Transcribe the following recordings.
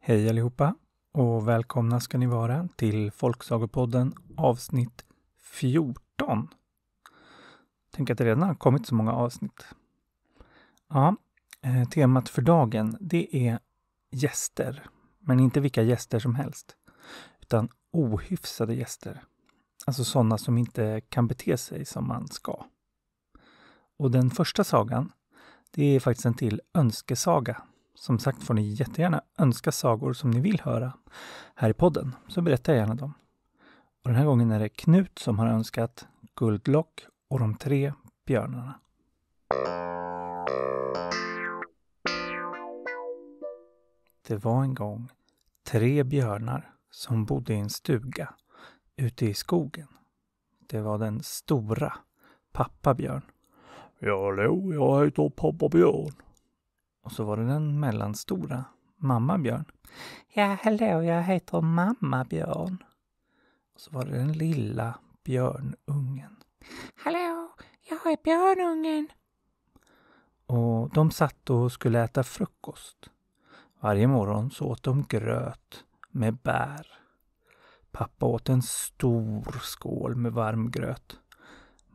Hej allihopa och välkomna ska ni vara till Folksagopodden avsnitt 14. Tänk att det redan har kommit så många avsnitt. Ja, eh, temat för dagen det är gäster. Men inte vilka gäster som helst, utan ohyfsade gäster. Alltså sådana som inte kan bete sig som man ska. Och den första sagan, det är faktiskt en till önskesaga. Som sagt får ni jättegärna önska sagor som ni vill höra här i podden, så berättar jag gärna dem. Och den här gången är det Knut som har önskat Guldlock och de tre björnarna. Det var en gång tre björnar som bodde i en stuga ute i skogen. Det var den stora, pappa Björn Ja, hallå, jag heter pappa Björn. Och så var det den mellanstora, mamma Björn. Ja, hallå, jag heter mamma Björn. Och så var det den lilla björnungen. Hallå, jag är björnungen. Och de satt och skulle äta frukost. Varje morgon så åt de gröt med bär. Pappa åt en stor skål med varm gröt.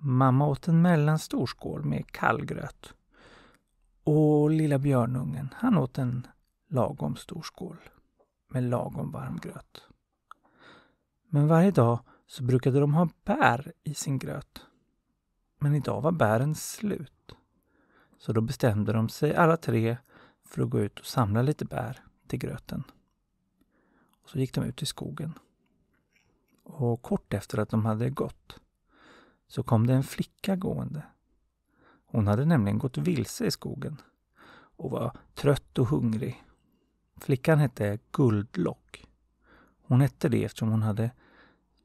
Mamma åt en mellanstor skål med kallgröt. Och lilla björnungen, han åt en lagom stor skål med lagom varm gröt. Men varje dag så brukade de ha bär i sin gröt. Men idag var bären slut. Så då bestämde de sig alla tre för att gå ut och samla lite bär till gröten. Och Så gick de ut i skogen. Och kort efter att de hade gått så kom det en flicka gående. Hon hade nämligen gått vilse i skogen och var trött och hungrig. Flickan hette Guldlock. Hon hette det eftersom hon hade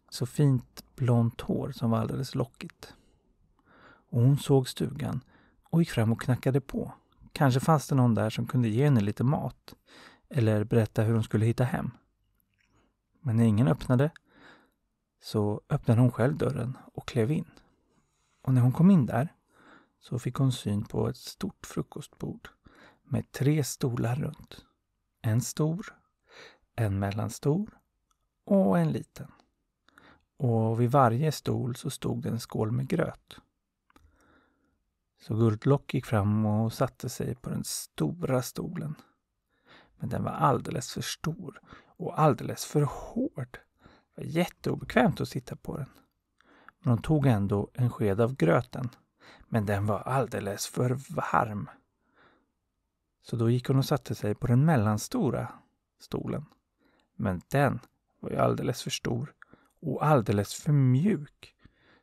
så fint blont hår som var alldeles lockigt. Och hon såg stugan och gick fram och knackade på. Kanske fanns det någon där som kunde ge henne lite mat eller berätta hur hon skulle hitta hem. Men när ingen öppnade så öppnade hon själv dörren och klev in. Och när hon kom in där så fick hon syn på ett stort frukostbord med tre stolar runt. En stor, en mellanstor och en liten. Och vid varje stol så stod det en skål med gröt. Så Guldlock gick fram och satte sig på den stora stolen. Men den var alldeles för stor och alldeles för hård det var jätteobekvämt att sitta på den. Men hon tog ändå en sked av gröten. Men den var alldeles för varm. Så då gick hon och satte sig på den mellanstora stolen. Men den var ju alldeles för stor och alldeles för mjuk.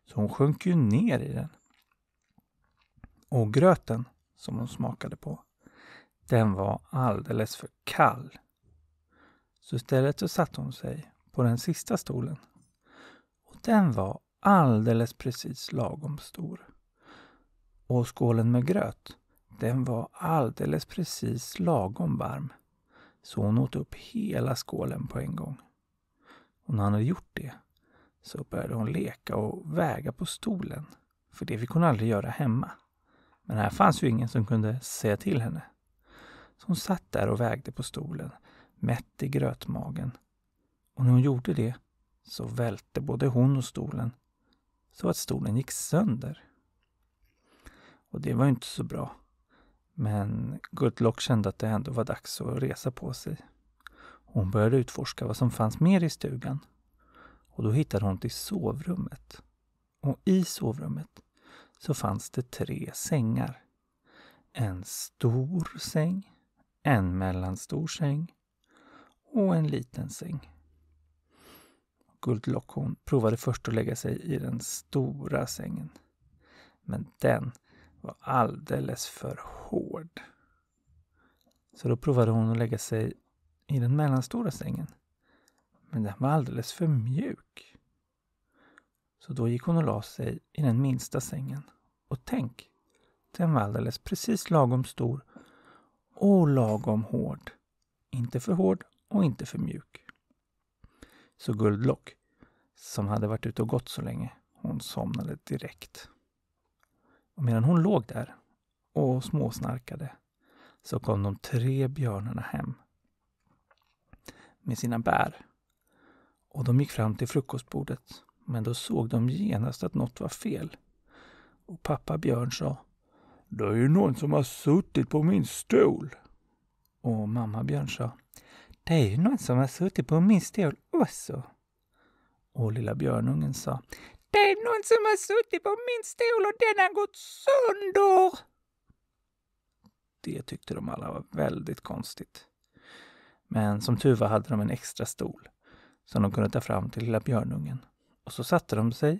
Så hon sjönk ju ner i den. Och gröten som hon smakade på, den var alldeles för kall. Så istället så satte hon sig på den sista stolen. Och Den var alldeles precis lagom stor. Och skålen med gröt, den var alldeles precis lagom varm. Så hon åt upp hela skålen på en gång. Och när hon hade gjort det så började hon leka och väga på stolen. För det fick hon aldrig göra hemma. Men här fanns ju ingen som kunde säga till henne. Så hon satt där och vägde på stolen, mätt i grötmagen och när hon gjorde det så välte både hon och stolen så att stolen gick sönder. Och det var ju inte så bra. Men Gurtlock kände att det ändå var dags att resa på sig. Hon började utforska vad som fanns mer i stugan. Och då hittade hon till sovrummet. Och i sovrummet så fanns det tre sängar. En stor säng, en mellanstor säng och en liten säng guldlockhorn provade först att lägga sig i den stora sängen. Men den var alldeles för hård. Så då provade hon att lägga sig i den mellanstora sängen. Men den var alldeles för mjuk. Så då gick hon och la sig i den minsta sängen. Och tänk, den var alldeles precis lagom stor och lagom hård. Inte för hård och inte för mjuk. Så Guldlock, som hade varit ute och gått så länge, hon somnade direkt. Och medan hon låg där och småsnarkade så kom de tre björnarna hem med sina bär. Och de gick fram till frukostbordet. Men då såg de genast att något var fel. Och pappa Björn sa Det är ju någon som har suttit på min stol. Och mamma Björn sa det är ju någon som har suttit på min stol också. Och lilla björnungen sa. Det är någon som har suttit på min stol och den har gått sönder. Det tyckte de alla var väldigt konstigt. Men som tur var hade de en extra stol som de kunde ta fram till lilla björnungen. Och så satte de sig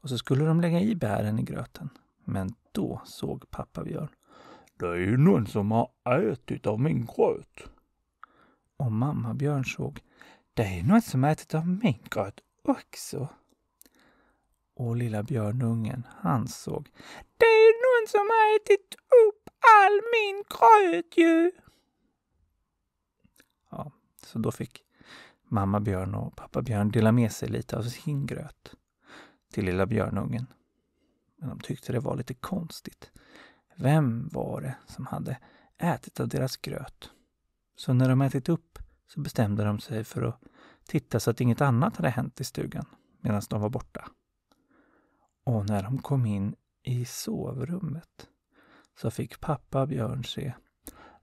och så skulle de lägga i bären i gröten. Men då såg pappa björn. Det är ju någon som har ätit av min gröt och mamma björn såg. Det är någon som ätit av min gröt också. Och lilla björnungen, han såg. Det är någon som har ätit upp all min gröt ju! Ja, så då fick mamma björn och pappa björn dela med sig lite av sin gröt till lilla björnungen. Men de tyckte det var lite konstigt. Vem var det som hade ätit av deras gröt? Så när de ätit upp så bestämde de sig för att titta så att inget annat hade hänt i stugan medan de var borta. Och när de kom in i sovrummet så fick pappa Björn se.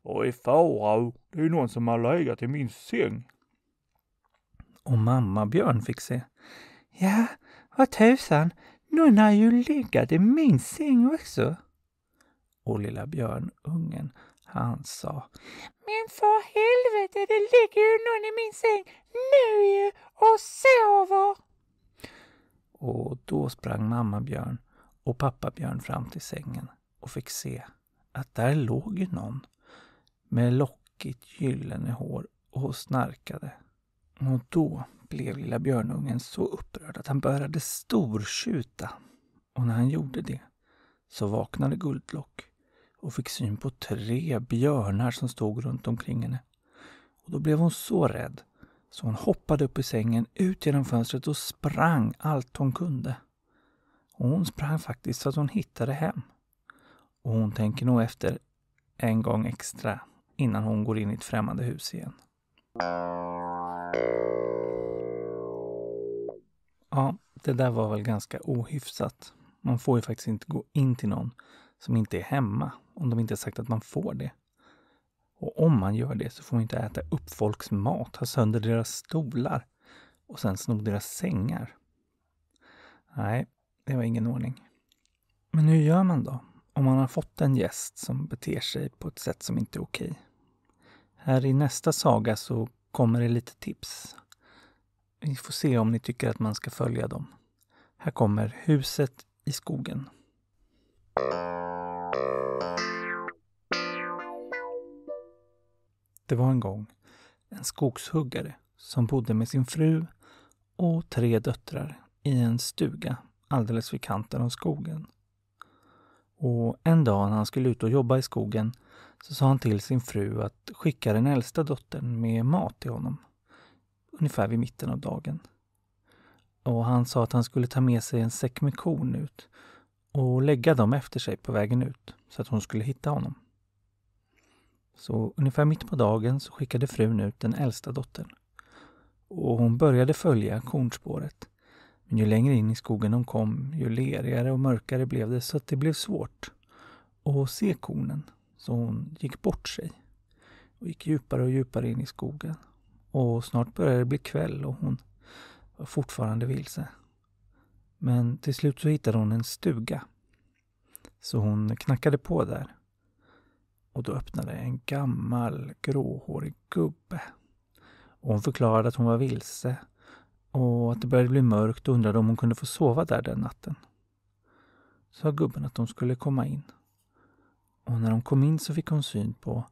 Oj farao, det är någon som har legat i min säng. Och mamma Björn fick se. Ja, vad tusan, någon har ju legat i min säng också. Och lilla björnungen han sa Men för helvete, det ligger ju någon i min säng nu ju och sover! Och då sprang mamma Björn och pappa Björn fram till sängen och fick se att där låg ju någon med lockigt gyllene hår och snarkade. Och då blev lilla björnungen så upprörd att han började stortjuta. Och när han gjorde det så vaknade Guldlock och fick syn på tre björnar som stod runt omkring henne. Och Då blev hon så rädd så hon hoppade upp i sängen, ut genom fönstret och sprang allt hon kunde. Och Hon sprang faktiskt så att hon hittade hem. Och Hon tänker nog efter en gång extra innan hon går in i ett främmande hus igen. Ja, det där var väl ganska ohyfsat. Man får ju faktiskt inte gå in till någon som inte är hemma om de inte sagt att man får det. Och om man gör det så får man inte äta upp folks mat, ha sönder deras stolar och sen sno deras sängar. Nej, det var ingen ordning. Men hur gör man då? Om man har fått en gäst som beter sig på ett sätt som inte är okej? Här i nästa saga så kommer det lite tips. Vi får se om ni tycker att man ska följa dem. Här kommer Huset i skogen. Det var en gång en skogshuggare som bodde med sin fru och tre döttrar i en stuga alldeles vid kanten av skogen. Och En dag när han skulle ut och jobba i skogen så sa han till sin fru att skicka den äldsta dottern med mat till honom. Ungefär vid mitten av dagen. Och Han sa att han skulle ta med sig en säck med korn ut och lägga dem efter sig på vägen ut så att hon skulle hitta honom. Så ungefär mitt på dagen så skickade frun ut den äldsta dottern. Och hon började följa kornspåret. Men ju längre in i skogen de kom, ju lerigare och mörkare blev det så att det blev svårt att se kornen. Så hon gick bort sig och gick djupare och djupare in i skogen. Och snart började det bli kväll och hon var fortfarande vilse. Men till slut så hittade hon en stuga. Så hon knackade på där och då öppnade en gammal gråhårig gubbe. Och hon förklarade att hon var vilse och att det började bli mörkt och undrade om hon kunde få sova där den natten. Sa gubben att de skulle komma in. Och när de kom in så fick hon syn på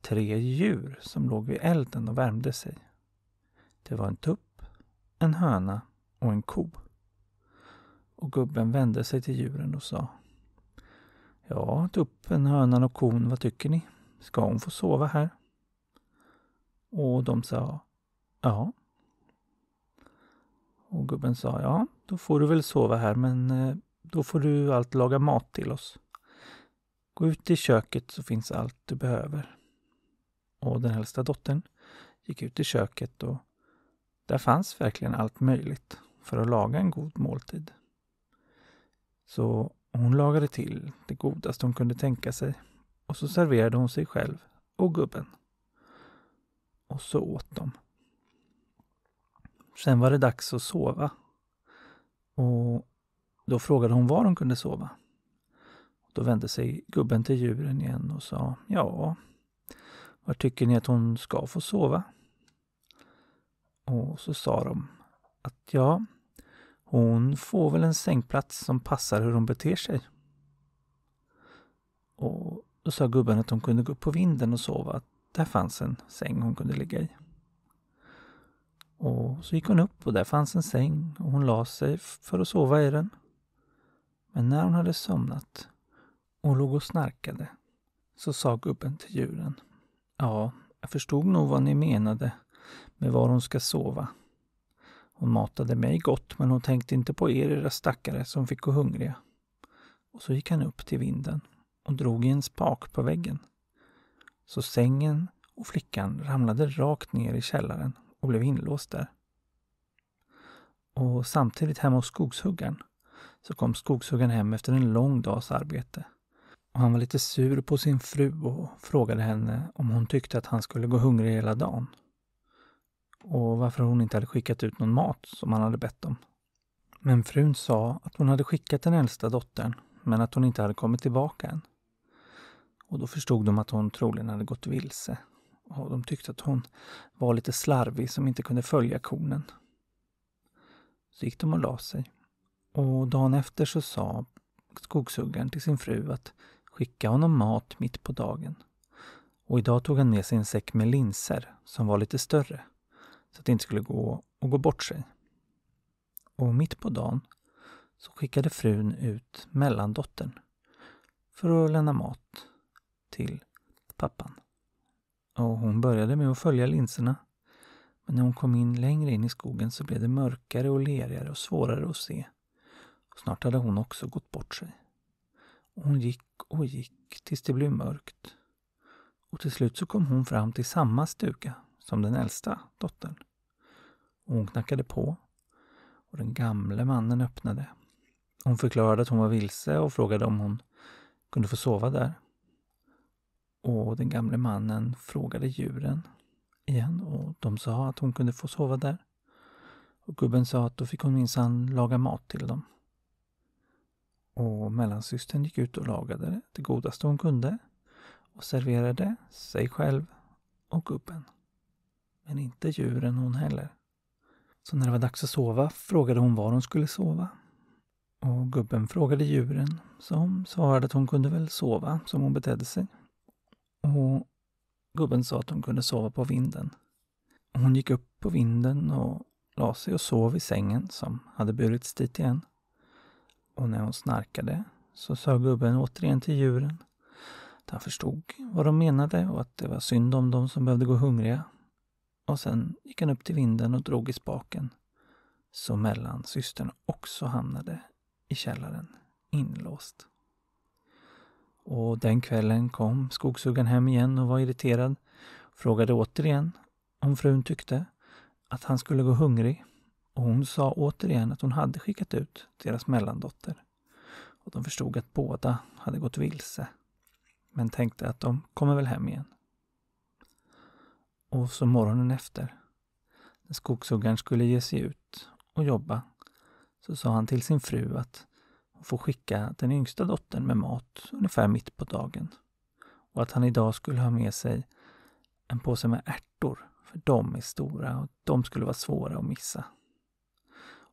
tre djur som låg vid elden och värmde sig. Det var en tupp, en höna och en ko. Och gubben vände sig till djuren och sa Ja, tuppen, hönan och kon, vad tycker ni? Ska hon få sova här? Och de sa ja. Och gubben sa ja, då får du väl sova här men eh, då får du allt laga mat till oss. Gå ut i köket så finns allt du behöver. Och den äldsta dottern gick ut i köket och där fanns verkligen allt möjligt för att laga en god måltid. Så hon lagade till det godaste hon kunde tänka sig och så serverade hon sig själv och gubben. Och så åt de. Sen var det dags att sova. Och då frågade hon var hon kunde sova. Då vände sig gubben till djuren igen och sa ja, var tycker ni att hon ska få sova? Och så sa de att ja, hon får väl en sängplats som passar hur hon beter sig. Och då sa gubben att hon kunde gå upp på vinden och sova. Där fanns en säng hon kunde ligga i. Och så gick hon upp och där fanns en säng och hon la sig för att sova i den. Men när hon hade somnat och låg och snarkade så sa gubben till djuren. Ja, jag förstod nog vad ni menade med var hon ska sova. Hon matade mig gott, men hon tänkte inte på er era stackare som fick gå hungriga. Och så gick han upp till vinden och drog i en spak på väggen. Så sängen och flickan ramlade rakt ner i källaren och blev inlåst där. Och samtidigt hemma hos skogshuggaren så kom skogshuggaren hem efter en lång dags arbete. Och han var lite sur på sin fru och frågade henne om hon tyckte att han skulle gå hungrig hela dagen och varför hon inte hade skickat ut någon mat som han hade bett om. Men frun sa att hon hade skickat den äldsta dottern men att hon inte hade kommit tillbaka än. Och då förstod de att hon troligen hade gått vilse. Och de tyckte att hon var lite slarvig som inte kunde följa konen. Så gick de och la sig. Och dagen efter så sa skogshuggaren till sin fru att skicka honom mat mitt på dagen. Och idag tog han med sig en säck med linser som var lite större så att det inte skulle gå att gå bort sig. Och mitt på dagen så skickade frun ut mellandottern för att lämna mat till pappan. Och hon började med att följa linserna. Men när hon kom in längre in i skogen så blev det mörkare och lerigare och svårare att se. Och snart hade hon också gått bort sig. Och hon gick och gick tills det blev mörkt. Och till slut så kom hon fram till samma stuga som den äldsta dottern och hon knackade på. Och Den gamle mannen öppnade. Hon förklarade att hon var vilse och frågade om hon kunde få sova där. Och den gamle mannen frågade djuren igen och de sa att hon kunde få sova där. Och Gubben sa att då fick hon minsann laga mat till dem. Och Mellansystern gick ut och lagade det godaste hon kunde och serverade sig själv och gubben. Men inte djuren hon heller. Så när det var dags att sova frågade hon var hon skulle sova. Och gubben frågade djuren, som svarade att hon kunde väl sova som hon betedde sig. Och gubben sa att hon kunde sova på vinden. Hon gick upp på vinden och la sig och sov i sängen som hade burits dit igen. Och när hon snarkade så sa gubben återigen till djuren att han förstod vad de menade och att det var synd om dem som behövde gå hungriga och sen gick han upp till vinden och drog i spaken. Så mellansystern också hamnade i källaren, inlåst. Och den kvällen kom skogshuggan hem igen och var irriterad. Frågade återigen om frun tyckte att han skulle gå hungrig. Och hon sa återigen att hon hade skickat ut deras mellandotter. Och de förstod att båda hade gått vilse. Men tänkte att de kommer väl hem igen och så morgonen efter, när skogshuggaren skulle ge sig ut och jobba, så sa han till sin fru att hon får skicka den yngsta dottern med mat ungefär mitt på dagen och att han idag skulle ha med sig en påse med ärtor, för de är stora och de skulle vara svåra att missa.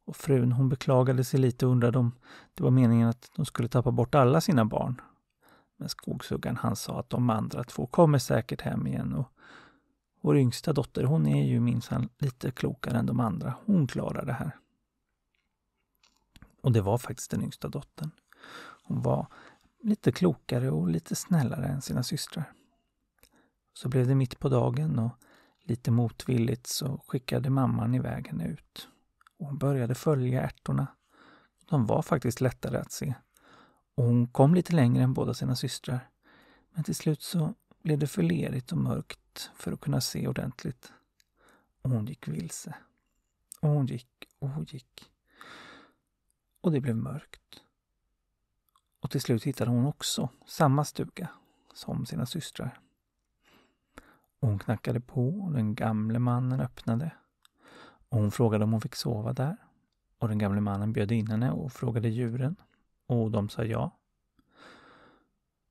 Och frun hon beklagade sig lite och undrade om det var meningen att de skulle tappa bort alla sina barn. Men skogshuggaren han sa att de andra två kommer säkert hem igen och vår yngsta dotter, hon är ju minsann lite klokare än de andra. Hon klarar det här. Och det var faktiskt den yngsta dottern. Hon var lite klokare och lite snällare än sina systrar. Så blev det mitt på dagen och lite motvilligt så skickade mamman iväg henne ut. Och hon började följa ärtorna. De var faktiskt lättare att se. Och hon kom lite längre än båda sina systrar. Men till slut så blev det för lerigt och mörkt för att kunna se ordentligt. Och hon gick vilse. Och hon gick och hon gick. Och det blev mörkt. Och till slut hittade hon också samma stuga som sina systrar. Och hon knackade på och den gamle mannen öppnade. Och hon frågade om hon fick sova där. Och den gamle mannen bjöd in henne och frågade djuren. Och de sa ja.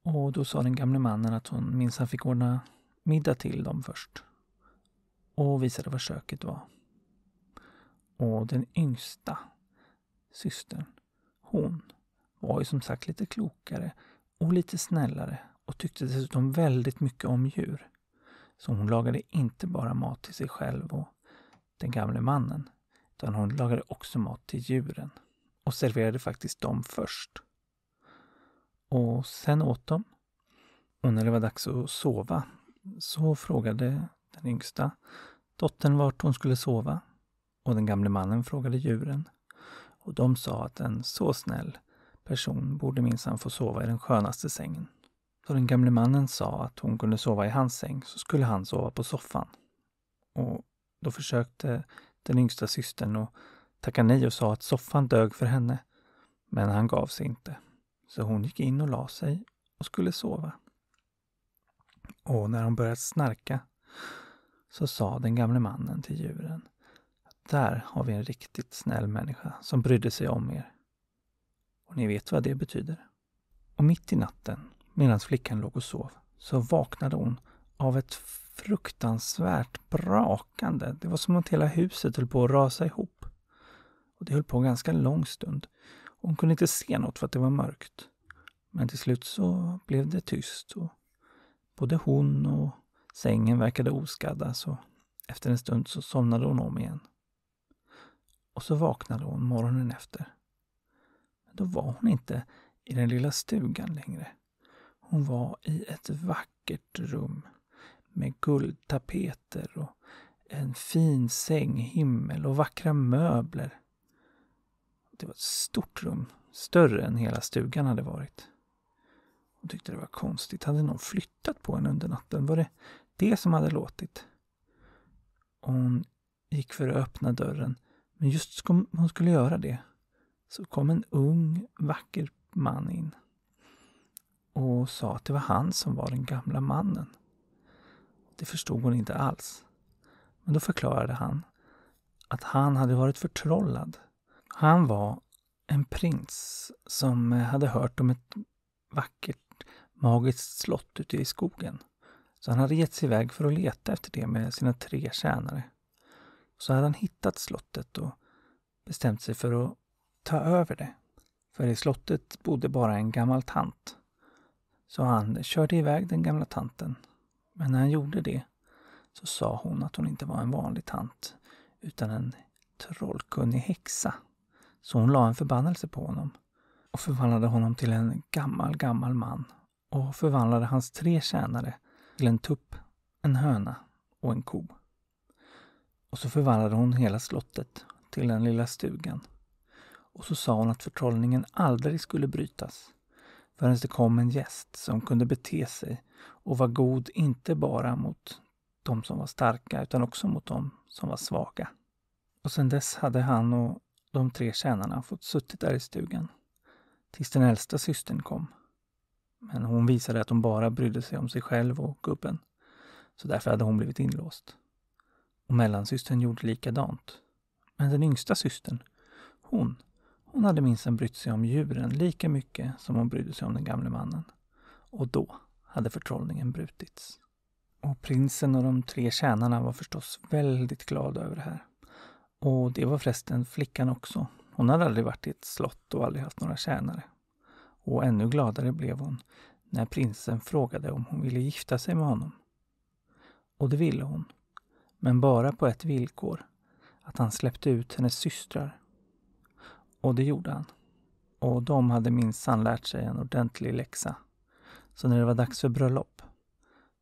Och då sa den gamle mannen att hon minsann fick ordna middag till dem först. Och visade var köket var. Och den yngsta systern, hon var ju som sagt lite klokare och lite snällare och tyckte dessutom väldigt mycket om djur. Så hon lagade inte bara mat till sig själv och den gamle mannen, utan hon lagade också mat till djuren och serverade faktiskt dem först. Och sen åt de. Och när det var dags att sova så frågade den yngsta dottern vart hon skulle sova. Och den gamle mannen frågade djuren. Och de sa att en så snäll person borde minsann få sova i den skönaste sängen. Då den gamle mannen sa att hon kunde sova i hans säng så skulle han sova på soffan. Och då försökte den yngsta systern att tacka nej och sa att soffan dög för henne. Men han gav sig inte. Så hon gick in och la sig och skulle sova. Och när hon började snarka så sa den gamle mannen till djuren. Där har vi en riktigt snäll människa som brydde sig om er. Och ni vet vad det betyder. Och mitt i natten, medan flickan låg och sov, så vaknade hon av ett fruktansvärt brakande. Det var som att hela huset höll på att rasa ihop. Och Det höll på en ganska lång stund. Hon kunde inte se något för att det var mörkt. Men till slut så blev det tyst och både hon och sängen verkade oskadda så efter en stund så somnade hon om igen. Och så vaknade hon morgonen efter. Men då var hon inte i den lilla stugan längre. Hon var i ett vackert rum med guldtapeter och en fin säng, himmel och vackra möbler. Det var ett stort rum, större än hela stugan hade varit. Hon tyckte det var konstigt. Hade någon flyttat på henne under natten? Var det det som hade låtit? Hon gick för att öppna dörren, men just hon skulle göra det så kom en ung, vacker man in och sa att det var han som var den gamla mannen. Det förstod hon inte alls. Men då förklarade han att han hade varit förtrollad han var en prins som eh, hade hört om ett vackert, magiskt slott ute i skogen. Så han hade gett sig iväg för att leta efter det med sina tre tjänare. Så hade han hittat slottet och bestämt sig för att ta över det. För i slottet bodde bara en gammal tant. Så han körde iväg den gamla tanten. Men när han gjorde det så sa hon att hon inte var en vanlig tant utan en trollkunnig häxa. Så hon la en förbannelse på honom och förvandlade honom till en gammal, gammal man och förvandlade hans tre tjänare till en tupp, en höna och en ko. Och så förvandlade hon hela slottet till den lilla stugan. Och så sa hon att förtrollningen aldrig skulle brytas förrän det kom en gäst som kunde bete sig och var god inte bara mot de som var starka utan också mot de som var svaga. Och sedan dess hade han och de tre tjänarna fått suttit där i stugan tills den äldsta systern kom. Men hon visade att hon bara brydde sig om sig själv och gubben, så därför hade hon blivit inlåst. Och mellansystern gjorde likadant. Men den yngsta systern, hon, hon hade minsann brytt sig om djuren lika mycket som hon brydde sig om den gamle mannen. Och då hade förtrollningen brutits. Och prinsen och de tre tjänarna var förstås väldigt glada över det här. Och det var förresten flickan också. Hon hade aldrig varit i ett slott och aldrig haft några tjänare. Och ännu gladare blev hon när prinsen frågade om hon ville gifta sig med honom. Och det ville hon. Men bara på ett villkor. Att han släppte ut hennes systrar. Och det gjorde han. Och de hade minsann lärt sig en ordentlig läxa. Så när det var dags för bröllop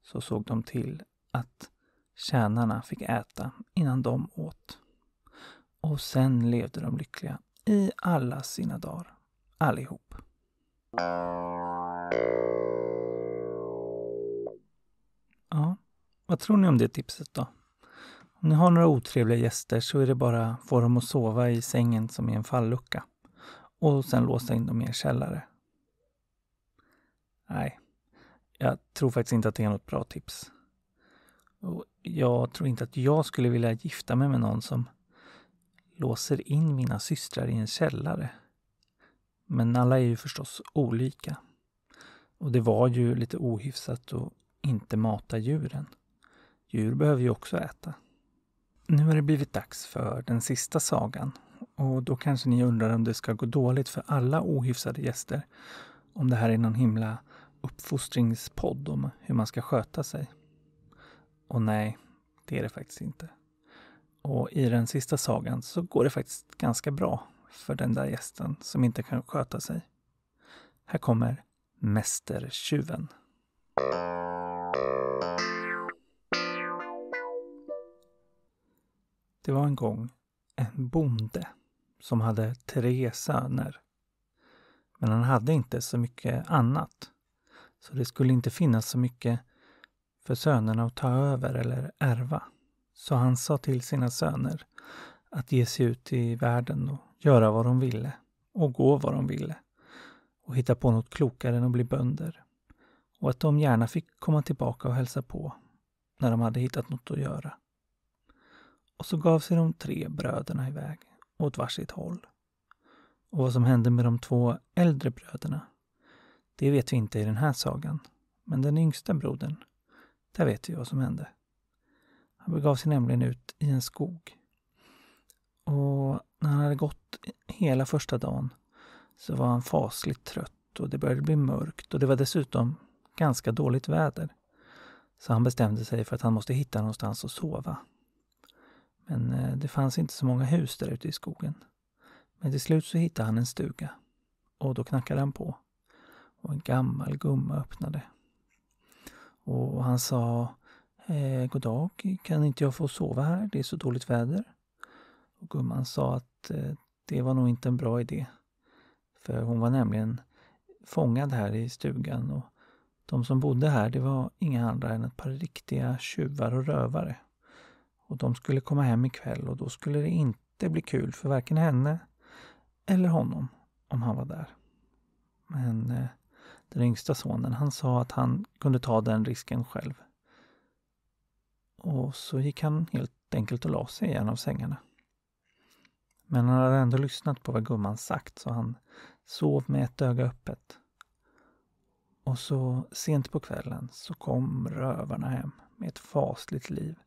så såg de till att tjänarna fick äta innan de åt. Och sen levde de lyckliga i alla sina dagar, allihop. Ja, vad tror ni om det tipset då? Om ni har några otrevliga gäster så är det bara att få dem att sova i sängen som i en fallucka och sen låsa in dem i en källare. Nej, jag tror faktiskt inte att det är något bra tips. Och jag tror inte att jag skulle vilja gifta mig med någon som låser in mina systrar i en källare. Men alla är ju förstås olika. Och det var ju lite ohyfsat att inte mata djuren. Djur behöver ju också äta. Nu har det blivit dags för den sista sagan. Och då kanske ni undrar om det ska gå dåligt för alla ohyfsade gäster. Om det här är någon himla uppfostringspodd om hur man ska sköta sig. Och nej, det är det faktiskt inte. Och i den sista sagan så går det faktiskt ganska bra för den där gästen som inte kan sköta sig. Här kommer Mästertjuven. Det var en gång en bonde som hade tre söner. Men han hade inte så mycket annat. Så det skulle inte finnas så mycket för sönerna att ta över eller ärva. Så han sa till sina söner att ge sig ut i världen och göra vad de ville och gå vad de ville och hitta på något klokare än att bli bönder. Och att de gärna fick komma tillbaka och hälsa på när de hade hittat något att göra. Och så gav sig de tre bröderna iväg åt varsitt håll. Och vad som hände med de två äldre bröderna, det vet vi inte i den här sagan. Men den yngsta brodern, där vet vi vad som hände. Han begav sig nämligen ut i en skog. Och när han hade gått hela första dagen så var han fasligt trött och det började bli mörkt och det var dessutom ganska dåligt väder. Så han bestämde sig för att han måste hitta någonstans att sova. Men eh, det fanns inte så många hus där ute i skogen. Men till slut så hittade han en stuga. Och då knackade han på. Och en gammal gumma öppnade. Och han sa Eh, God dag, kan inte jag få sova här? Det är så dåligt väder. Och gumman sa att eh, det var nog inte en bra idé. För hon var nämligen fångad här i stugan och de som bodde här det var inga andra än ett par riktiga tjuvar och rövare. Och de skulle komma hem ikväll och då skulle det inte bli kul för varken henne eller honom om han var där. Men eh, den yngsta sonen han sa att han kunde ta den risken själv och så gick han helt enkelt och la sig i en av sängarna. Men han hade ändå lyssnat på vad gumman sagt så han sov med ett öga öppet. Och så sent på kvällen så kom rövarna hem med ett fasligt liv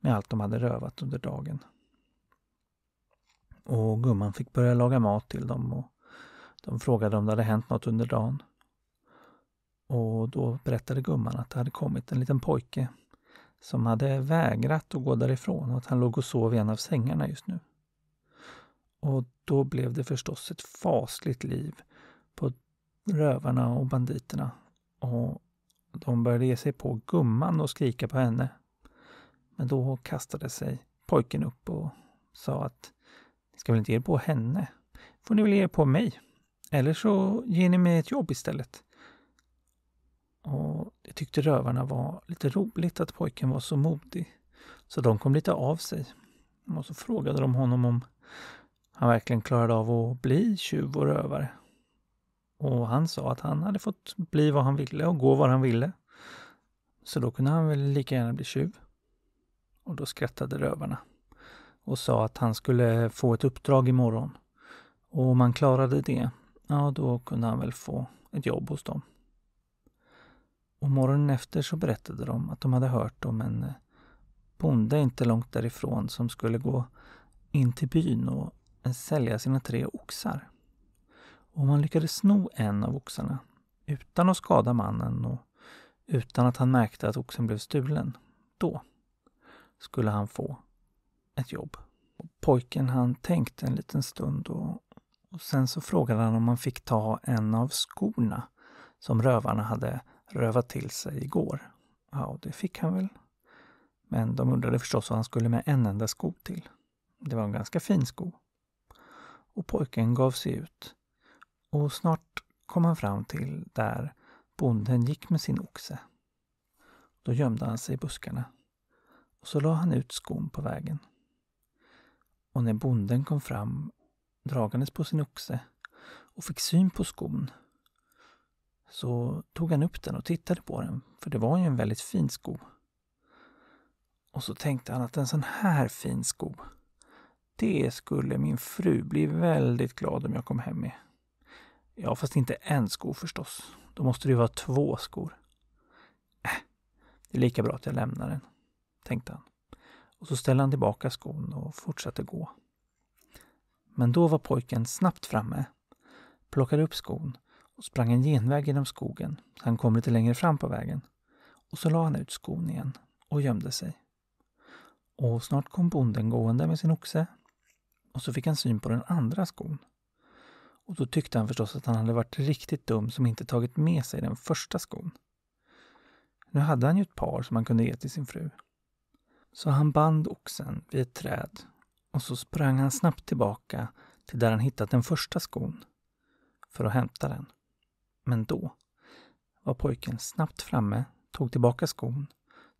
med allt de hade rövat under dagen. Och gumman fick börja laga mat till dem och de frågade om det hade hänt något under dagen. Och då berättade gumman att det hade kommit en liten pojke som hade vägrat att gå därifrån och att han låg och sov i en av sängarna just nu. Och då blev det förstås ett fasligt liv på rövarna och banditerna och de började ge sig på gumman och skrika på henne. Men då kastade sig pojken upp och sa att ni ska väl inte ge er på henne? får ni väl ge er på mig? Eller så ger ni mig ett jobb istället. Och Det tyckte rövarna var lite roligt att pojken var så modig. Så de kom lite av sig. Och så frågade de honom om han verkligen klarade av att bli tjuv och rövare. Och han sa att han hade fått bli vad han ville och gå var han ville. Så då kunde han väl lika gärna bli tjuv. Och då skrattade rövarna och sa att han skulle få ett uppdrag imorgon. Och om han klarade det, ja då kunde han väl få ett jobb hos dem. Och morgonen efter så berättade de att de hade hört om en eh, bonde inte långt därifrån som skulle gå in till byn och eh, sälja sina tre oxar. Och man lyckades sno en av oxarna utan att skada mannen och utan att han märkte att oxen blev stulen. Då skulle han få ett jobb. Och pojken han tänkte en liten stund och, och sen så frågade han om han fick ta en av skorna som rövarna hade rövat till sig igår. Ja, det fick han väl. Men de undrade förstås vad han skulle med en enda sko till. Det var en ganska fin sko. Och pojken gav sig ut. Och snart kom han fram till där bonden gick med sin oxe. Då gömde han sig i buskarna. Och så la han ut skon på vägen. Och när bonden kom fram dragandes på sin oxe och fick syn på skon så tog han upp den och tittade på den, för det var ju en väldigt fin sko. Och så tänkte han att en sån här fin sko, det skulle min fru bli väldigt glad om jag kom hem med. Ja, fast inte en sko förstås. Då måste det ju vara två skor. Äh, det är lika bra att jag lämnar den, tänkte han. Och så ställde han tillbaka skon och fortsatte gå. Men då var pojken snabbt framme, plockade upp skon och sprang en genväg genom skogen han kom lite längre fram på vägen. Och så la han ut skon igen och gömde sig. Och snart kom bonden gående med sin oxe och så fick han syn på den andra skon. Och då tyckte han förstås att han hade varit riktigt dum som inte tagit med sig den första skon. Nu hade han ju ett par som han kunde ge till sin fru. Så han band oxen vid ett träd och så sprang han snabbt tillbaka till där han hittat den första skon för att hämta den. Men då var pojken snabbt framme, tog tillbaka skon,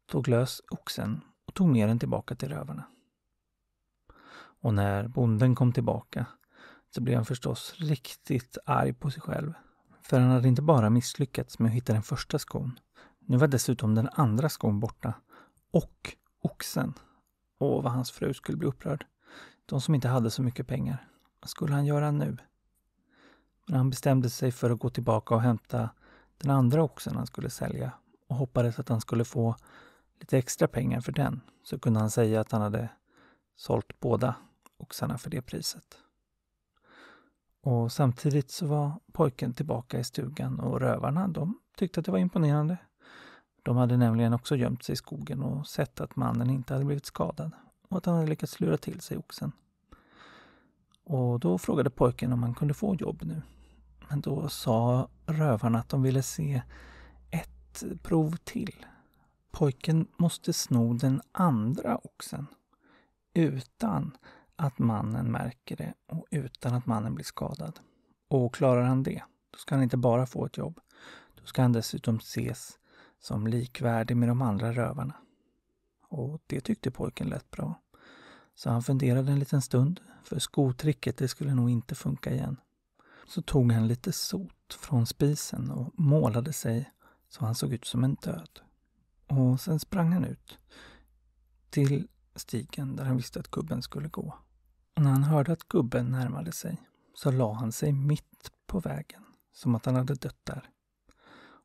tog lös oxen och tog med den tillbaka till rövarna. Och när bonden kom tillbaka så blev han förstås riktigt arg på sig själv. För han hade inte bara misslyckats med att hitta den första skon. Nu var dessutom den andra skon borta. Och oxen. Åh, vad hans fru skulle bli upprörd. De som inte hade så mycket pengar. Vad skulle han göra nu? Men han bestämde sig för att gå tillbaka och hämta den andra oxen han skulle sälja och hoppades att han skulle få lite extra pengar för den. Så kunde han säga att han hade sålt båda oxarna för det priset. Och samtidigt så var pojken tillbaka i stugan och rövarna de tyckte att det var imponerande. De hade nämligen också gömt sig i skogen och sett att mannen inte hade blivit skadad och att han hade lyckats lura till sig oxen. Och då frågade pojken om han kunde få jobb nu. Men då sa rövarna att de ville se ett prov till. Pojken måste sno den andra oxen utan att mannen märker det och utan att mannen blir skadad. Och klarar han det, då ska han inte bara få ett jobb. Då ska han dessutom ses som likvärdig med de andra rövarna. Och det tyckte pojken lät bra. Så han funderade en liten stund, för skotricket det skulle nog inte funka igen. Så tog han lite sot från spisen och målade sig så han såg ut som en död. Och sen sprang han ut till stigen där han visste att gubben skulle gå. Och när han hörde att gubben närmade sig så la han sig mitt på vägen, som att han hade dött där.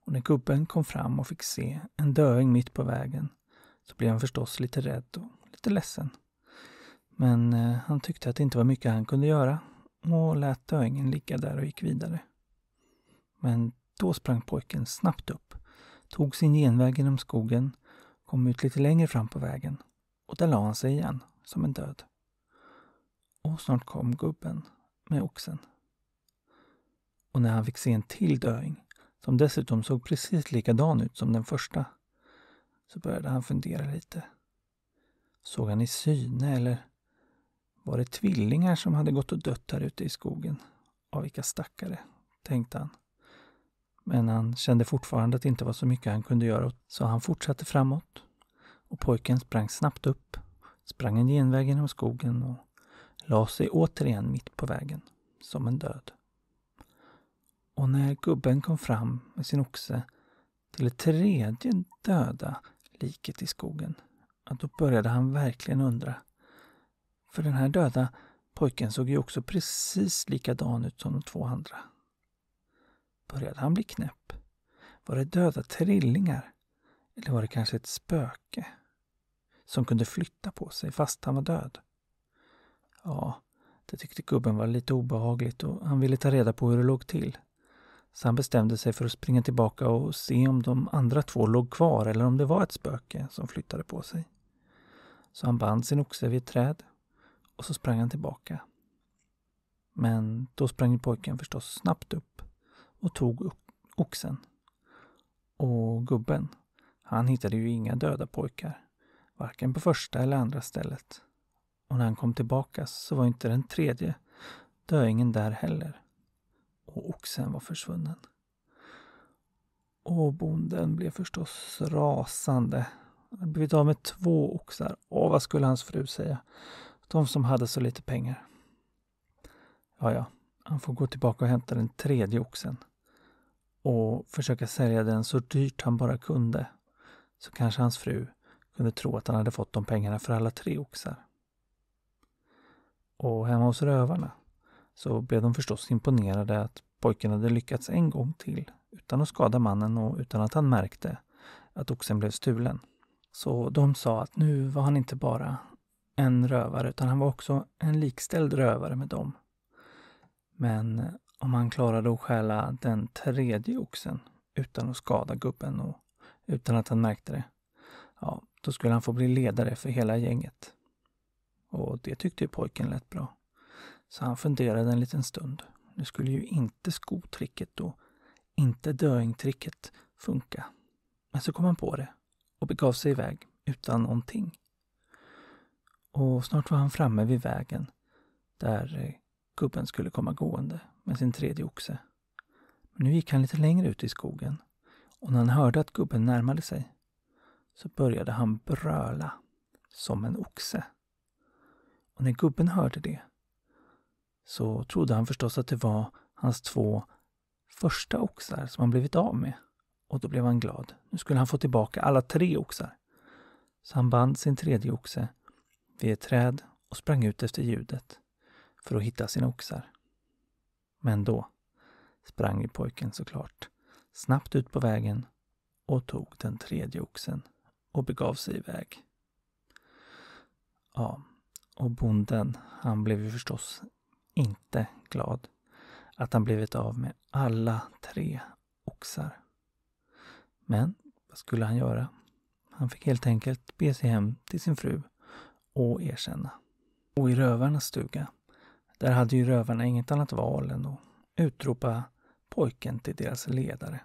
Och när gubben kom fram och fick se en döing mitt på vägen så blev han förstås lite rädd och lite ledsen. Men eh, han tyckte att det inte var mycket han kunde göra och lät döingen ligga där och gick vidare. Men då sprang pojken snabbt upp, tog sin genväg genom skogen, kom ut lite längre fram på vägen och där la han sig igen, som en död. Och snart kom gubben med oxen. Och när han fick se en till döing, som dessutom såg precis likadan ut som den första, så började han fundera lite. Såg han i syne eller var det tvillingar som hade gått och dött här ute i skogen? Av vilka stackare, tänkte han. Men han kände fortfarande att det inte var så mycket han kunde göra, så han fortsatte framåt. Och pojken sprang snabbt upp, sprang en genväg genom skogen och la sig återigen mitt på vägen, som en död. Och när gubben kom fram med sin oxe till det tredje döda liket i skogen, då började han verkligen undra för den här döda pojken såg ju också precis likadan ut som de två andra. Började han bli knäpp? Var det döda trillingar? Eller var det kanske ett spöke? Som kunde flytta på sig fast han var död? Ja, det tyckte gubben var lite obehagligt och han ville ta reda på hur det låg till. Så han bestämde sig för att springa tillbaka och se om de andra två låg kvar eller om det var ett spöke som flyttade på sig. Så han band sin oxe vid ett träd, och så sprang han tillbaka. Men då sprang pojken förstås snabbt upp och tog oxen. Och gubben, han hittade ju inga döda pojkar, varken på första eller andra stället. Och när han kom tillbaka så var inte den tredje döingen där heller. Och oxen var försvunnen. Och bonden blev förstås rasande. Han hade blivit av med två oxar. Åh, vad skulle hans fru säga? De som hade så lite pengar. Ja, ja, han får gå tillbaka och hämta den tredje oxen och försöka sälja den så dyrt han bara kunde. Så kanske hans fru kunde tro att han hade fått de pengarna för alla tre oxar. Och hemma hos rövarna så blev de förstås imponerade att pojken hade lyckats en gång till utan att skada mannen och utan att han märkte att oxen blev stulen. Så de sa att nu var han inte bara en rövare utan han var också en likställd rövare med dem. Men om han klarade att stjäla den tredje oxen utan att skada gubben och utan att han märkte det, ja, då skulle han få bli ledare för hela gänget. Och det tyckte ju pojken lät bra. Så han funderade en liten stund. Nu skulle ju inte skotricket och inte döingtricket funka. Men så kom han på det och begav sig iväg utan någonting och snart var han framme vid vägen där eh, gubben skulle komma gående med sin tredje oxe. Men nu gick han lite längre ut i skogen och när han hörde att gubben närmade sig så började han bröla som en oxe. Och när gubben hörde det så trodde han förstås att det var hans två första oxar som han blivit av med. Och då blev han glad. Nu skulle han få tillbaka alla tre oxar. Så han band sin tredje oxe vid ett träd och sprang ut efter ljudet för att hitta sina oxar. Men då sprang ju pojken såklart snabbt ut på vägen och tog den tredje oxen och begav sig iväg. Ja, och bonden, han blev ju förstås inte glad att han blivit av med alla tre oxar. Men vad skulle han göra? Han fick helt enkelt be sig hem till sin fru och erkänna. Och i rövarnas stuga, där hade ju rövarna inget annat val än att utropa pojken till deras ledare.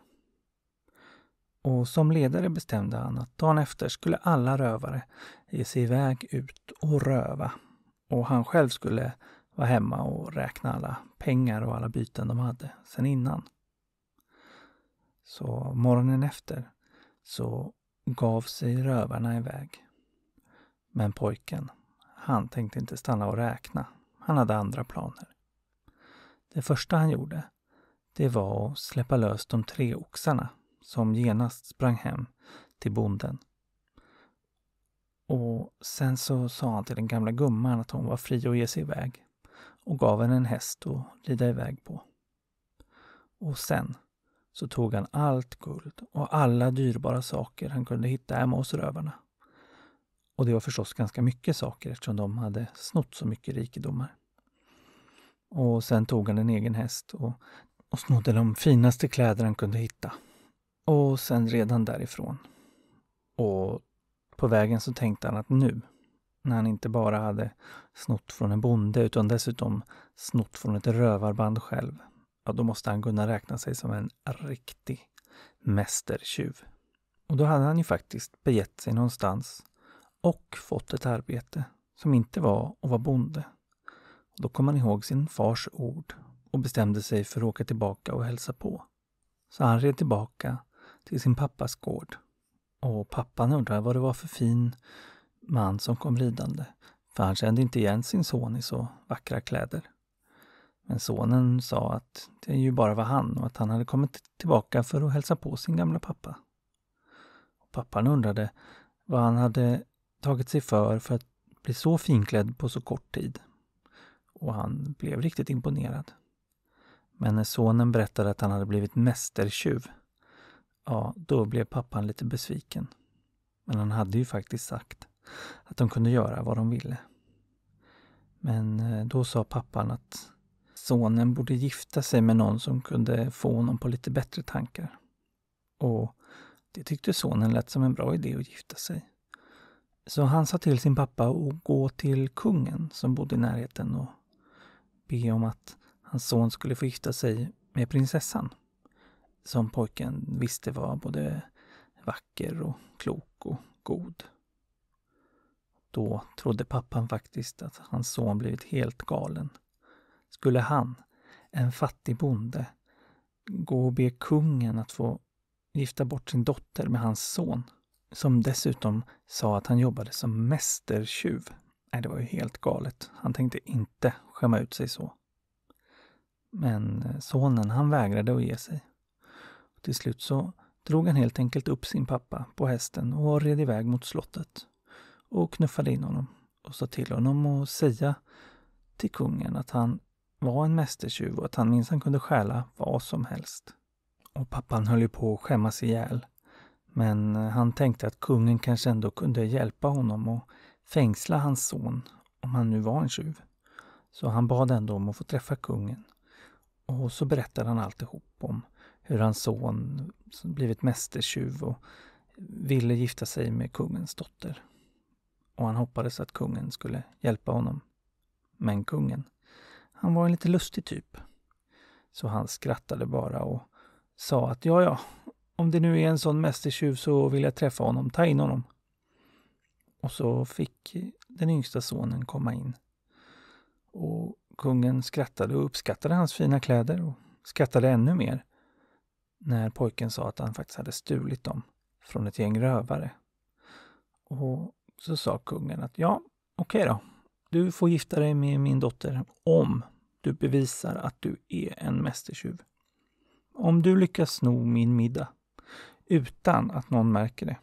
Och som ledare bestämde han att dagen efter skulle alla rövare ge sig iväg ut och röva. Och han själv skulle vara hemma och räkna alla pengar och alla byten de hade sen innan. Så morgonen efter så gav sig rövarna iväg men pojken, han tänkte inte stanna och räkna. Han hade andra planer. Det första han gjorde, det var att släppa lös de tre oxarna som genast sprang hem till bonden. Och sen så sa han till den gamla gumman att hon var fri att ge sig iväg och gav henne en häst att rida iväg på. Och sen så tog han allt guld och alla dyrbara saker han kunde hitta hemma hos rövarna och det var förstås ganska mycket saker eftersom de hade snott så mycket rikedomar. Och sen tog han en egen häst och, och snodde de finaste kläder han kunde hitta. Och sen redan därifrån. Och på vägen så tänkte han att nu, när han inte bara hade snott från en bonde utan dessutom snott från ett rövarband själv, ja då måste han kunna räkna sig som en riktig mästertjuv. Och då hade han ju faktiskt begett sig någonstans och fått ett arbete som inte var att vara bonde. Och då kom han ihåg sin fars ord och bestämde sig för att åka tillbaka och hälsa på. Så han red tillbaka till sin pappas gård. Och pappan undrade vad det var för fin man som kom ridande, för han kände inte igen sin son i så vackra kläder. Men sonen sa att det ju bara var han och att han hade kommit tillbaka för att hälsa på sin gamla pappa. Och pappan undrade vad han hade tagit sig för för att bli så finklädd på så kort tid. Och han blev riktigt imponerad. Men när sonen berättade att han hade blivit mästertjuv, ja, då blev pappan lite besviken. Men han hade ju faktiskt sagt att de kunde göra vad de ville. Men eh, då sa pappan att sonen borde gifta sig med någon som kunde få honom på lite bättre tankar. Och det tyckte sonen lät som en bra idé att gifta sig. Så han sa till sin pappa att gå till kungen som bodde i närheten och be om att hans son skulle få gifta sig med prinsessan. Som pojken visste var både vacker och klok och god. Då trodde pappan faktiskt att hans son blivit helt galen. Skulle han, en fattig bonde, gå och be kungen att få gifta bort sin dotter med hans son? som dessutom sa att han jobbade som mästertjuv. Nej, det var ju helt galet. Han tänkte inte skämma ut sig så. Men eh, sonen, han vägrade att ge sig. till slut så drog han helt enkelt upp sin pappa på hästen och red iväg mot slottet och knuffade in honom och sa till honom att säga till kungen att han var en mästertjuv och att han minsann kunde stjäla vad som helst. Och pappan höll ju på att skämmas ihjäl men eh, han tänkte att kungen kanske ändå kunde hjälpa honom och fängsla hans son, om han nu var en tjuv. Så han bad ändå om att få träffa kungen. Och så berättade han alltihop om hur hans son blivit mästertjuv och ville gifta sig med kungens dotter. Och han hoppades att kungen skulle hjälpa honom. Men kungen, han var en lite lustig typ. Så han skrattade bara och sa att ja, ja, om det nu är en sån mästertjuv så vill jag träffa honom, ta in honom. Och så fick den yngsta sonen komma in. Och kungen skrattade och uppskattade hans fina kläder och skrattade ännu mer när pojken sa att han faktiskt hade stulit dem från ett gäng rövare. Och så sa kungen att ja, okej okay då. Du får gifta dig med min dotter om du bevisar att du är en mästertjuv. Om du lyckas sno min middag utan att någon märker det.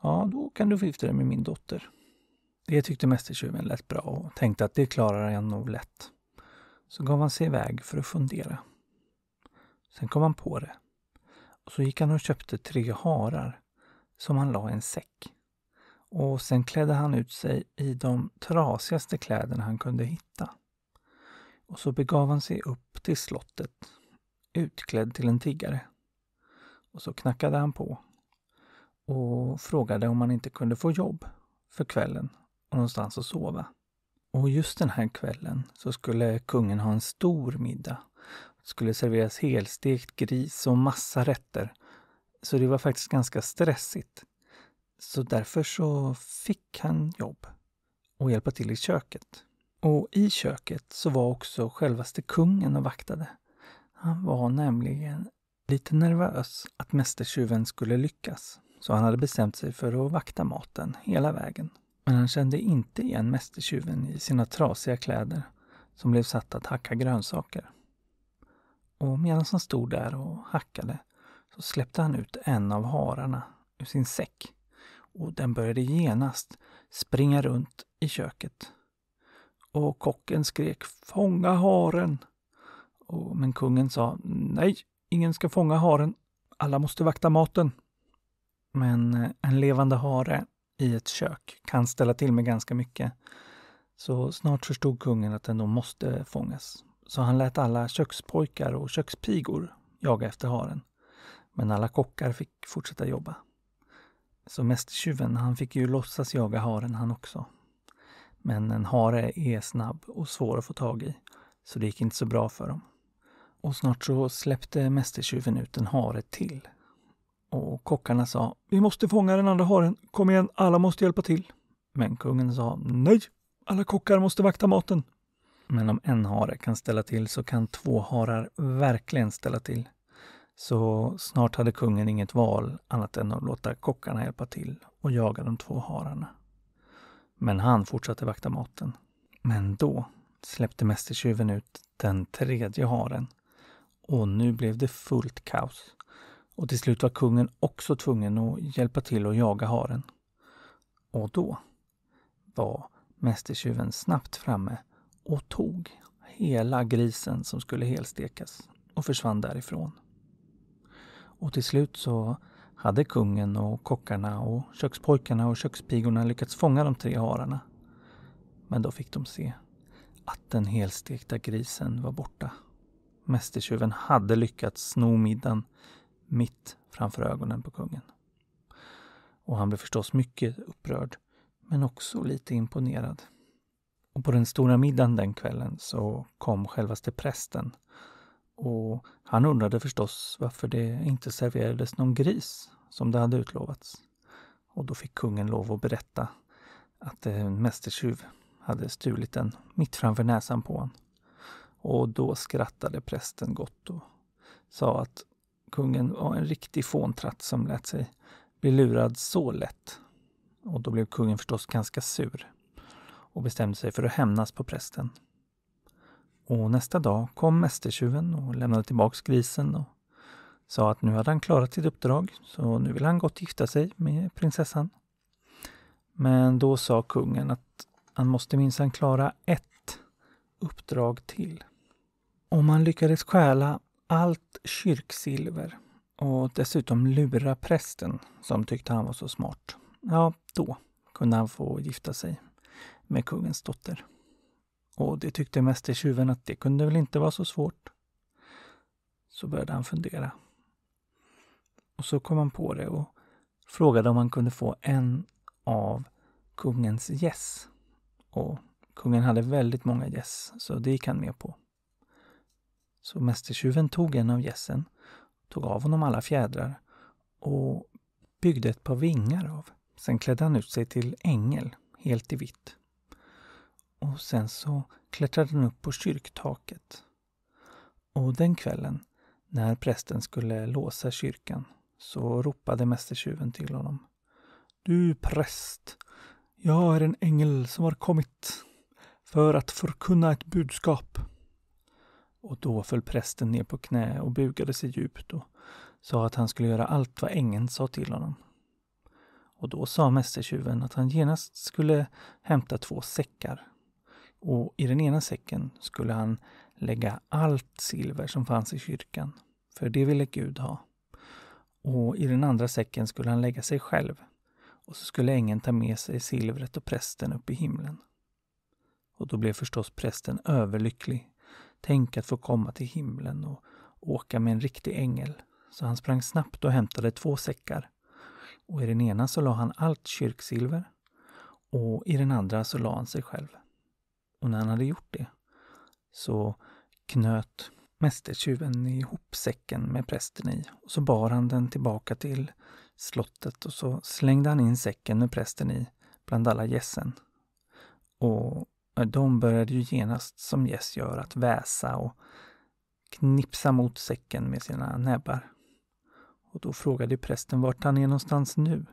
Ja, då kan du få gifta dig med min dotter. Det tyckte mästertjuven lät bra och tänkte att det klarar han nog lätt. Så gav han sig iväg för att fundera. Sen kom han på det. Och så gick han och köpte tre harar som han la i en säck. Och sen klädde han ut sig i de trasigaste kläderna han kunde hitta. Och så begav han sig upp till slottet utklädd till en tiggare. Och så knackade han på och frågade om han inte kunde få jobb för kvällen och någonstans att sova. Och just den här kvällen så skulle kungen ha en stor middag. Det skulle serveras helstekt gris och massa rätter. Så det var faktiskt ganska stressigt. Så därför så fick han jobb och hjälpa till i köket. Och i köket så var också självaste kungen och vaktade. Han var nämligen lite nervös att mästertjuven skulle lyckas, så han hade bestämt sig för att vakta maten hela vägen. Men han kände inte igen mästertjuven i sina trasiga kläder som blev satt att hacka grönsaker. Och medan han stod där och hackade så släppte han ut en av hararna ur sin säck och den började genast springa runt i köket. Och kocken skrek ”Fånga haren!” och, men kungen sa ”Nej, Ingen ska fånga haren. Alla måste vakta maten. Men eh, en levande hare i ett kök kan ställa till med ganska mycket. Så snart förstod kungen att den då måste fångas. Så han lät alla kökspojkar och kökspigor jaga efter haren. Men alla kockar fick fortsätta jobba. Så mästertjuven, han fick ju låtsas jaga haren han också. Men en hare är snabb och svår att få tag i, så det gick inte så bra för dem och snart så släppte mästertjuven ut en hare till. Och kockarna sa Vi måste fånga den andra haren. Kom igen, alla måste hjälpa till. Men kungen sa Nej, alla kockar måste vakta maten. Men om en hare kan ställa till så kan två harar verkligen ställa till. Så snart hade kungen inget val annat än att låta kockarna hjälpa till och jaga de två hararna. Men han fortsatte vakta maten. Men då släppte mästertjuven ut den tredje haren och nu blev det fullt kaos. Och till slut var kungen också tvungen att hjälpa till att jaga haren. Och då var mästertjuven snabbt framme och tog hela grisen som skulle helstekas och försvann därifrån. Och till slut så hade kungen och kockarna och kökspojkarna och kökspigorna lyckats fånga de tre hararna. Men då fick de se att den helstekta grisen var borta. Mästertjuven hade lyckats sno middagen mitt framför ögonen på kungen. Och han blev förstås mycket upprörd, men också lite imponerad. Och på den stora middagen den kvällen så kom självaste prästen. Och han undrade förstås varför det inte serverades någon gris som det hade utlovats. Och då fick kungen lov att berätta att en mästertjuv hade stulit den mitt framför näsan på honom. Och då skrattade prästen gott och sa att kungen var en riktig fåntratt som lät sig bli lurad så lätt. Och då blev kungen förstås ganska sur och bestämde sig för att hämnas på prästen. Och nästa dag kom mästertjuven och lämnade tillbaks grisen och sa att nu hade han klarat sitt uppdrag, så nu vill han gott gifta sig med prinsessan. Men då sa kungen att han måste minsann klara ett uppdrag till. Och man lyckades stjäla allt kyrksilver och dessutom lura prästen som tyckte han var så smart. Ja, då kunde han få gifta sig med kungens dotter. Och det tyckte mästertjuven att det kunde väl inte vara så svårt. Så började han fundera. Och så kom han på det och frågade om han kunde få en av kungens gäss. Och kungen hade väldigt många gäss, så det gick han med på. Så mästertjuven tog en av gässen, tog av honom alla fjädrar och byggde ett par vingar av. Sen klädde han ut sig till ängel, helt i vitt. Och sen så klättrade han upp på kyrktaket. Och den kvällen, när prästen skulle låsa kyrkan, så ropade mästertjuven till honom. Du präst, jag är en ängel som har kommit för att förkunna ett budskap. Och då föll prästen ner på knä och bugade sig djupt och sa att han skulle göra allt vad ängeln sa till honom. Och då sa mästertjuven att han genast skulle hämta två säckar. Och i den ena säcken skulle han lägga allt silver som fanns i kyrkan, för det ville Gud ha. Och i den andra säcken skulle han lägga sig själv. Och så skulle ängeln ta med sig silvret och prästen upp i himlen. Och då blev förstås prästen överlycklig Tänk att få komma till himlen och åka med en riktig ängel. Så han sprang snabbt och hämtade två säckar. Och i den ena så la han allt kyrksilver och i den andra så la han sig själv. Och när han hade gjort det så knöt mästertjuven ihop säcken med prästen i och så bar han den tillbaka till slottet och så slängde han in säcken med prästen i bland alla gässen. Och de började ju genast som gäss gör att väsa och knipsa mot säcken med sina näbbar. Och då frågade prästen vart han är någonstans nu.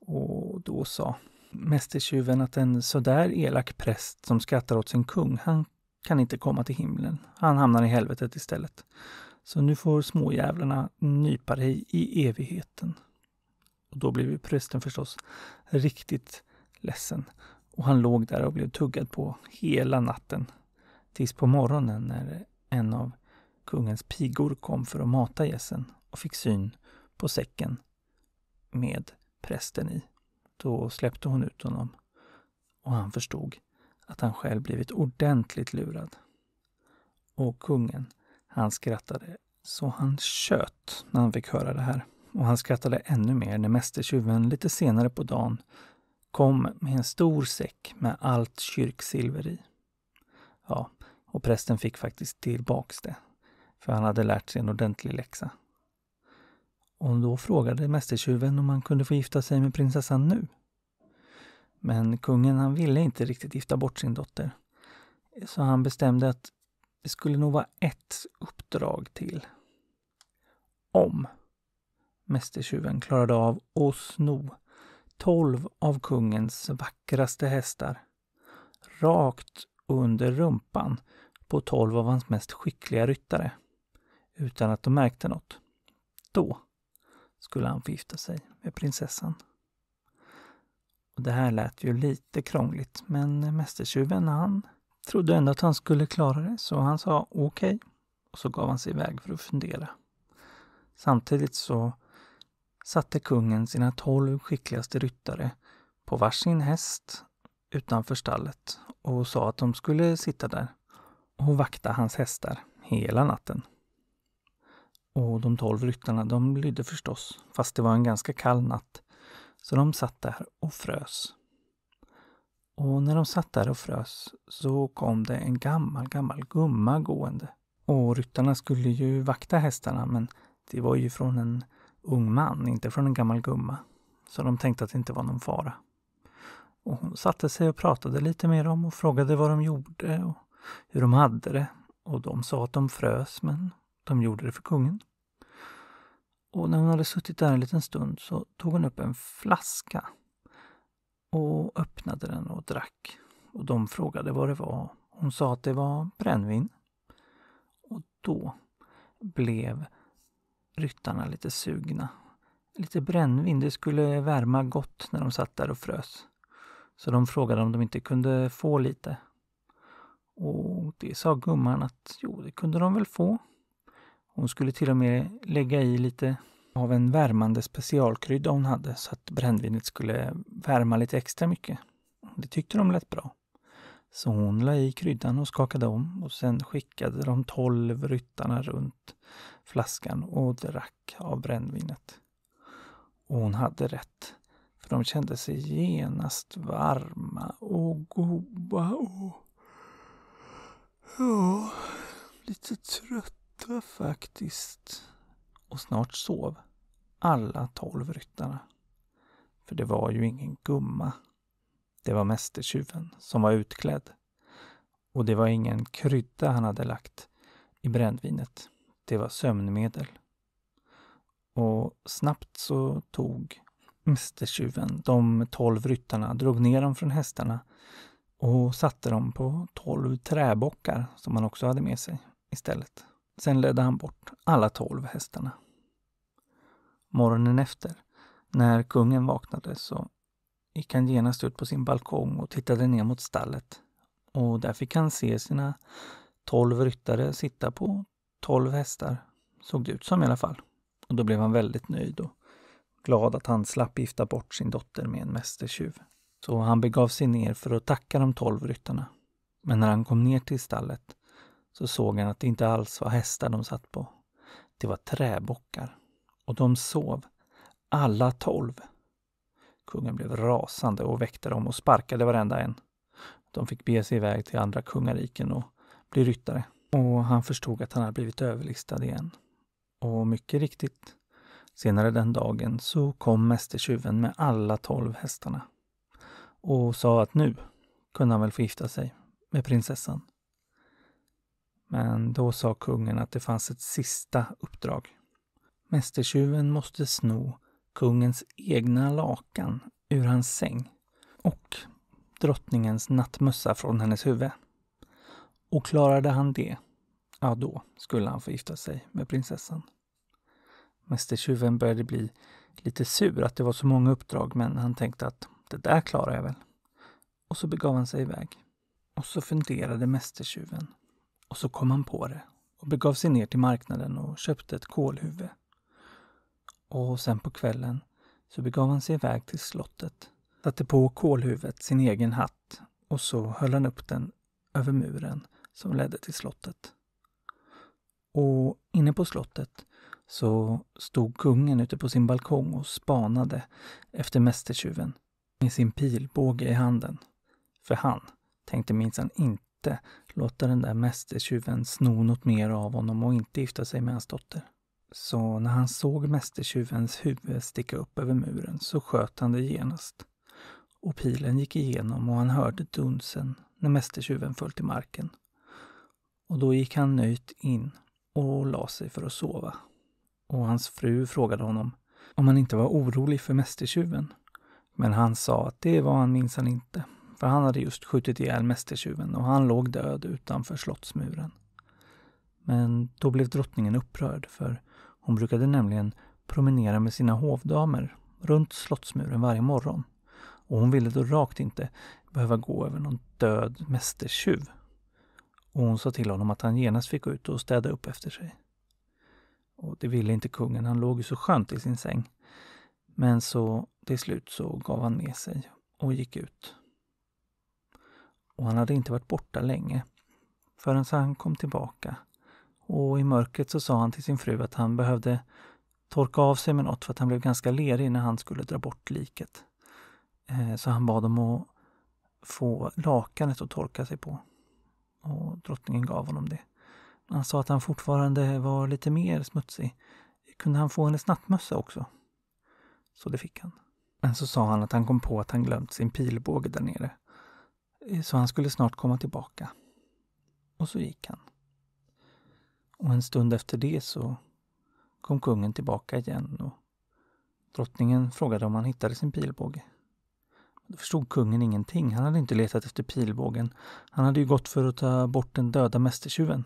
Och då sa mästertjuven att en sådär elak präst som skrattar åt sin kung, han kan inte komma till himlen. Han hamnar i helvetet istället. Så nu får småjävlarna nypa dig i evigheten. Och då blev ju prästen förstås riktigt ledsen och han låg där och blev tuggad på hela natten. Tills på morgonen när en av kungens pigor kom för att mata gässen och fick syn på säcken med prästen i. Då släppte hon ut honom och han förstod att han själv blivit ordentligt lurad. Och kungen, han skrattade så han tjöt när han fick höra det här. Och han skrattade ännu mer när mästertjuven lite senare på dagen kom med en stor säck med allt kyrksilver i. Ja, och prästen fick faktiskt tillbaks det, för han hade lärt sig en ordentlig läxa. Och då frågade mästertjuven om han kunde få gifta sig med prinsessan nu. Men kungen han ville inte riktigt gifta bort sin dotter. Så han bestämde att det skulle nog vara ett uppdrag till. Om mästertjuven klarade av att sno tolv av kungens vackraste hästar rakt under rumpan på tolv av hans mest skickliga ryttare utan att de märkte något. Då skulle han förgifta sig med prinsessan. Och det här lät ju lite krångligt, men mästertjuven han trodde ändå att han skulle klara det, så han sa okej. Okay. Och så gav han sig iväg för att fundera. Samtidigt så satte kungen sina tolv skickligaste ryttare på varsin häst utanför stallet och sa att de skulle sitta där och vakta hans hästar hela natten. Och de tolv ryttarna de lydde förstås, fast det var en ganska kall natt. Så de satt där och frös. Och när de satt där och frös så kom det en gammal, gammal gumma gående. Och ryttarna skulle ju vakta hästarna men det var ju från en ung man, inte från en gammal gumma. Så de tänkte att det inte var någon fara. Och hon satte sig och pratade lite med dem och frågade vad de gjorde och hur de hade det. Och de sa att de frös, men de gjorde det för kungen. Och när hon hade suttit där en liten stund så tog hon upp en flaska och öppnade den och drack. Och de frågade vad det var. Hon sa att det var brännvin. Och då blev ryttarna lite sugna. Lite brännvin, det skulle värma gott när de satt där och frös. Så de frågade om de inte kunde få lite. Och det sa gumman att jo, det kunde de väl få. Hon skulle till och med lägga i lite av en värmande specialkrydda hon hade så att brännvinet skulle värma lite extra mycket. Det tyckte de lät bra. Så hon la i kryddan och skakade om och sen skickade de tolv ryttarna runt flaskan och drack av brännvinet. Och hon hade rätt, för de kände sig genast varma och goda och... Ja, lite trötta faktiskt. Och snart sov alla tolv ryttarna. För det var ju ingen gumma det var mästertjuven som var utklädd. Och det var ingen krydda han hade lagt i brännvinet. Det var sömnmedel. Och snabbt så tog mästertjuven de tolv ryttarna, drog ner dem från hästarna och satte dem på tolv träbockar som han också hade med sig istället. Sen ledde han bort alla tolv hästarna. Morgonen efter, när kungen vaknade, så gick han genast ut på sin balkong och tittade ner mot stallet. Och där fick han se sina tolv ryttare sitta på tolv hästar, såg det ut som i alla fall. Och då blev han väldigt nöjd och glad att han slapp gifta bort sin dotter med en mästertjuv. Så han begav sig ner för att tacka de tolv ryttarna. Men när han kom ner till stallet så såg han att det inte alls var hästar de satt på. Det var träbockar. Och de sov, alla tolv. Kungen blev rasande och väckte dem och sparkade varenda en. De fick bege sig iväg till andra kungariken och bli ryttare. Och han förstod att han hade blivit överlistad igen. Och mycket riktigt, senare den dagen så kom mästertjuven med alla tolv hästarna och sa att nu kunde han väl få gifta sig med prinsessan. Men då sa kungen att det fanns ett sista uppdrag. Mästertjuven måste sno kungens egna lakan ur hans säng och drottningens nattmössa från hennes huvud. Och klarade han det, ja då skulle han få gifta sig med prinsessan. Mästertjuven började bli lite sur att det var så många uppdrag men han tänkte att det där klarar jag väl. Och så begav han sig iväg. Och så funderade mästertjuven. Och så kom han på det och begav sig ner till marknaden och köpte ett kålhuvud och sen på kvällen så begav han sig iväg till slottet, satte på Kålhuvudet sin egen hatt och så höll han upp den över muren som ledde till slottet. Och inne på slottet så stod kungen ute på sin balkong och spanade efter mästertjuven med sin pilbåge i handen. För han tänkte minsann inte låta den där mästertjuven sno något mer av honom och inte gifta sig med hans dotter så när han såg mästertjuvens huvud sticka upp över muren så sköt han det genast. Och pilen gick igenom och han hörde dunsen när mästertjuven föll till marken. Och då gick han nöjt in och la sig för att sova. Och hans fru frågade honom om han inte var orolig för mästertjuven. Men han sa att det var han minsann inte, för han hade just skjutit ihjäl mästertjuven och han låg död utanför slottsmuren. Men då blev drottningen upprörd, för hon brukade nämligen promenera med sina hovdamer runt slottsmuren varje morgon. Och hon ville då rakt inte behöva gå över någon död mästertjuv. Och hon sa till honom att han genast fick gå ut och städa upp efter sig. Och det ville inte kungen, han låg ju så skönt i sin säng. Men så till slut så gav han med sig och gick ut. Och han hade inte varit borta länge förrän han kom tillbaka och i mörkret så sa han till sin fru att han behövde torka av sig med något för att han blev ganska lerig när han skulle dra bort liket. Eh, så han bad om att få lakanet att torka sig på. Och drottningen gav honom det. Han sa att han fortfarande var lite mer smutsig. Kunde han få hennes nattmössa också? Så det fick han. Men så sa han att han kom på att han glömt sin pilbåge där nere. Eh, så han skulle snart komma tillbaka. Och så gick han. Och en stund efter det så kom kungen tillbaka igen och drottningen frågade om han hittade sin pilbåge. Då förstod kungen ingenting. Han hade inte letat efter pilbågen. Han hade ju gått för att ta bort den döda mästertjuven.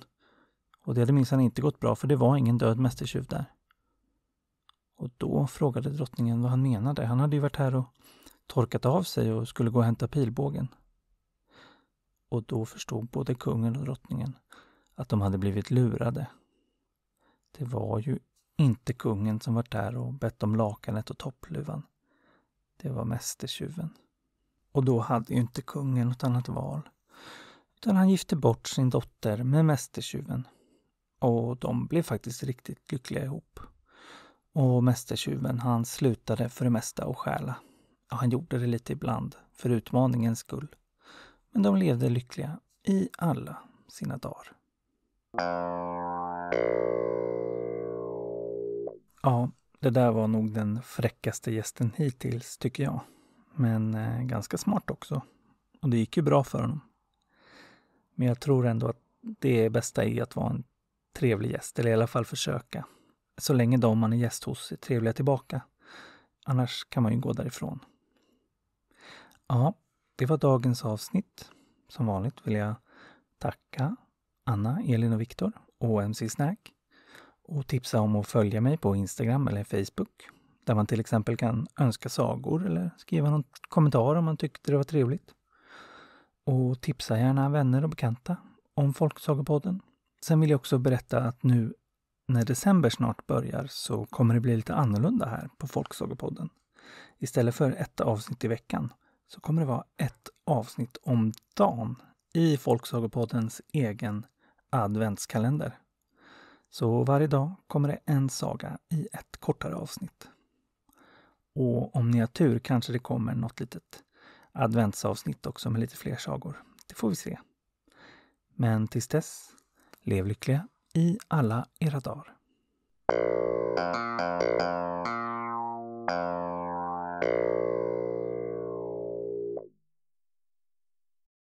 Och det hade minsann inte gått bra för det var ingen död mästertjuv där. Och då frågade drottningen vad han menade. Han hade ju varit här och torkat av sig och skulle gå och hämta pilbågen. Och då förstod både kungen och drottningen att de hade blivit lurade. Det var ju inte kungen som varit där och bett om lakanet och toppluvan. Det var mästertjuven. Och då hade ju inte kungen något annat val. Utan han gifte bort sin dotter med mästertjuven. Och de blev faktiskt riktigt lyckliga ihop. Och mästertjuven han slutade för det mesta att stjäla. han gjorde det lite ibland, för utmaningens skull. Men de levde lyckliga i alla sina dagar. Ja, det där var nog den fräckaste gästen hittills, tycker jag. Men eh, ganska smart också. Och det gick ju bra för honom. Men jag tror ändå att det bästa är att vara en trevlig gäst, eller i alla fall försöka. Så länge de man är gäst hos är trevliga tillbaka. Annars kan man ju gå därifrån. Ja, det var dagens avsnitt. Som vanligt vill jag tacka Anna, Elin och Viktor, OMC Snack. Och tipsa om att följa mig på Instagram eller Facebook där man till exempel kan önska sagor eller skriva någon kommentar om man tyckte det var trevligt. Och tipsa gärna vänner och bekanta om Folksagopodden. Sen vill jag också berätta att nu när december snart börjar så kommer det bli lite annorlunda här på Folksagopodden. Istället för ett avsnitt i veckan så kommer det vara ett avsnitt om dagen i Folksagopoddens egen adventskalender. Så varje dag kommer det en saga i ett kortare avsnitt. Och om ni har tur kanske det kommer något litet adventsavsnitt också med lite fler sagor. Det får vi se. Men tills dess, lev lyckliga i alla era dagar. Thank you.